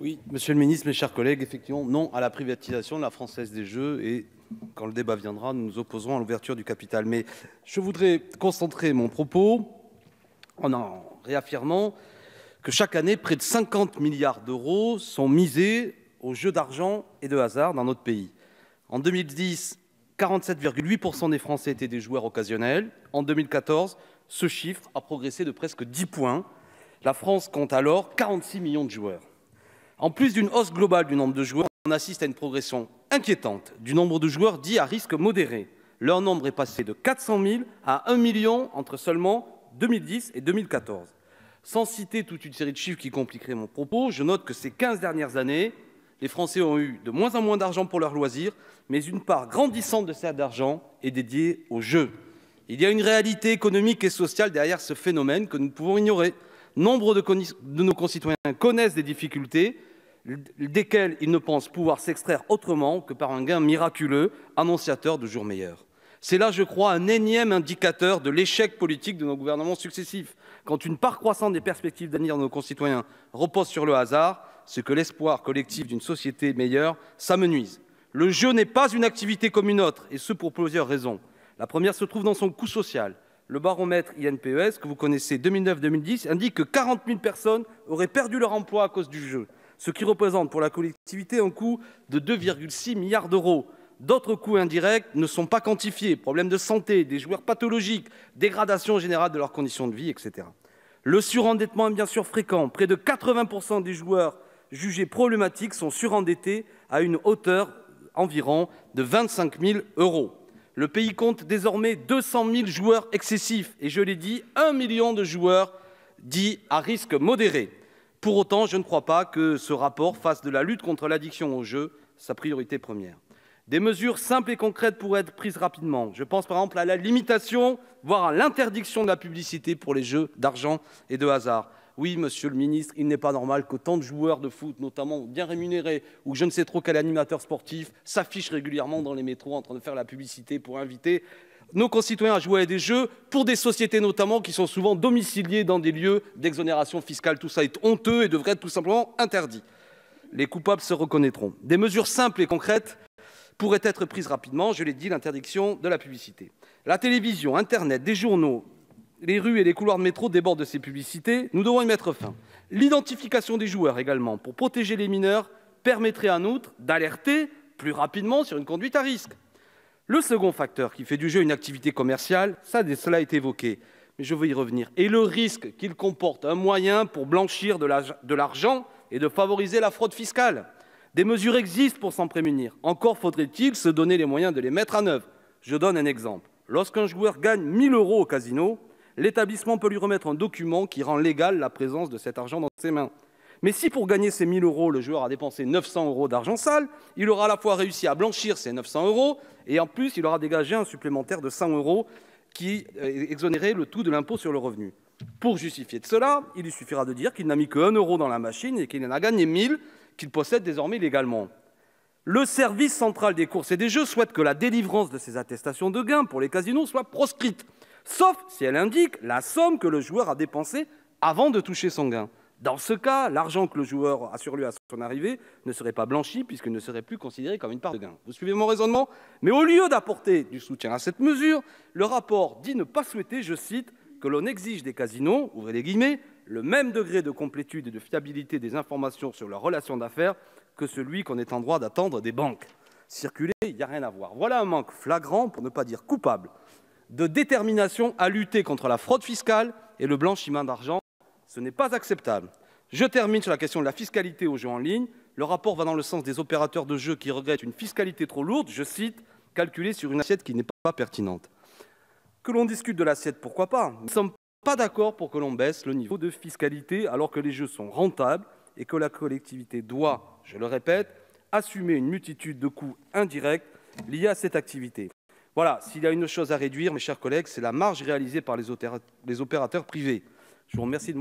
Oui, monsieur le ministre, mes chers collègues, effectivement, non à la privatisation de la Française des Jeux et quand le débat viendra, nous nous opposerons à l'ouverture du capital. Mais je voudrais concentrer mon propos en, en réaffirmant que chaque année, près de 50 milliards d'euros sont misés aux jeux d'argent et de hasard dans notre pays. En 2010, 47,8% des Français étaient des joueurs occasionnels. En 2014, ce chiffre a progressé de presque 10 points. La France compte alors 46 millions de joueurs. En plus d'une hausse globale du nombre de joueurs, on assiste à une progression inquiétante du nombre de joueurs dits à risque modéré. Leur nombre est passé de 400 000 à 1 million entre seulement 2010 et 2014. Sans citer toute une série de chiffres qui compliqueraient mon propos, je note que ces 15 dernières années, les Français ont eu de moins en moins d'argent pour leurs loisirs, mais une part grandissante de cet argent est dédiée aux jeux. Il y a une réalité économique et sociale derrière ce phénomène que nous pouvons ignorer. Nombre de, nos concitoyens connaissent des difficultés desquelles ils ne pensent pouvoir s'extraire autrement que par un gain miraculeux, annonciateur de jours meilleurs. C'est là, je crois, un énième indicateur de l'échec politique de nos gouvernements successifs. Quand une part croissante des perspectives d'avenir de nos concitoyens repose sur le hasard, c'est que l'espoir collectif d'une société meilleure s'amenuise. Le jeu n'est pas une activité comme une autre, et ce pour plusieurs raisons. La première se trouve dans son coût social. Le baromètre INPES, que vous connaissez 2009-2010, indique que 40 000 personnes auraient perdu leur emploi à cause du jeu, ce qui représente pour la collectivité un coût de 2,6 milliards d'euros. D'autres coûts indirects ne sont pas quantifiés, problèmes de santé, des joueurs pathologiques, dégradation générale de leurs conditions de vie, etc. Le surendettement est bien sûr fréquent. Près de 80% des joueurs jugés problématiques sont surendettés à une hauteur environ de 25 000 euros. Le pays compte désormais 200 000 joueurs excessifs et, je l'ai dit, 1 million de joueurs dits à risque modéré. Pour autant, je ne crois pas que ce rapport fasse de la lutte contre l'addiction aux jeux sa priorité première. Des mesures simples et concrètes pourraient être prises rapidement. Je pense par exemple à la limitation, voire à l'interdiction de la publicité pour les jeux d'argent et de hasard, oui, monsieur le ministre, il n'est pas normal que tant de joueurs de foot, notamment bien rémunérés, ou je ne sais trop quel animateur sportif, s'affichent régulièrement dans les métros en train de faire la publicité pour inviter nos concitoyens à jouer à des jeux, pour des sociétés notamment qui sont souvent domiciliées dans des lieux d'exonération fiscale. Tout ça est honteux et devrait être tout simplement interdit. Les coupables se reconnaîtront. Des mesures simples et concrètes pourraient être prises rapidement, je l'ai dit, l'interdiction de la publicité. La télévision, Internet, des journaux, les rues et les couloirs de métro débordent de ces publicités, nous devons y mettre fin. L'identification des joueurs également, pour protéger les mineurs, permettrait à outre d'alerter plus rapidement sur une conduite à risque. Le second facteur qui fait du jeu une activité commerciale, ça, cela a été évoqué, mais je veux y revenir, et le risque qu'il comporte un moyen pour blanchir de l'argent et de favoriser la fraude fiscale. Des mesures existent pour s'en prémunir. Encore faudrait-il se donner les moyens de les mettre en œuvre. Je donne un exemple. Lorsqu'un joueur gagne 1000 euros au casino, l'établissement peut lui remettre un document qui rend légale la présence de cet argent dans ses mains. Mais si pour gagner ces 1000 euros, le joueur a dépensé 900 euros d'argent sale, il aura à la fois réussi à blanchir ses 900 euros et en plus, il aura dégagé un supplémentaire de 100 euros qui euh, exonérerait le tout de l'impôt sur le revenu. Pour justifier de cela, il lui suffira de dire qu'il n'a mis que 1 euro dans la machine et qu'il en a gagné 1000 qu'il possède désormais légalement. Le service central des courses et des jeux souhaite que la délivrance de ces attestations de gains pour les casinos soit proscrite sauf si elle indique la somme que le joueur a dépensée avant de toucher son gain. Dans ce cas, l'argent que le joueur a sur lui à son arrivée ne serait pas blanchi puisqu'il ne serait plus considéré comme une part de gain. Vous suivez mon raisonnement Mais au lieu d'apporter du soutien à cette mesure, le rapport dit ne pas souhaiter, je cite, que l'on exige des casinos, ouvrez les guillemets, le même degré de complétude et de fiabilité des informations sur leurs relations d'affaires que celui qu'on est en droit d'attendre des banques. Circuler, il n'y a rien à voir. Voilà un manque flagrant, pour ne pas dire coupable, de détermination à lutter contre la fraude fiscale et le blanchiment d'argent. Ce n'est pas acceptable. Je termine sur la question de la fiscalité aux jeux en ligne. Le rapport va dans le sens des opérateurs de jeux qui regrettent une fiscalité trop lourde, je cite, calculée sur une assiette qui n'est pas pertinente. Que l'on discute de l'assiette, pourquoi pas Nous ne sommes pas d'accord pour que l'on baisse le niveau de fiscalité alors que les jeux sont rentables et que la collectivité doit, je le répète, assumer une multitude de coûts indirects liés à cette activité. Voilà, s'il y a une chose à réduire, mes chers collègues, c'est la marge réalisée par les opérateurs privés. Je vous remercie de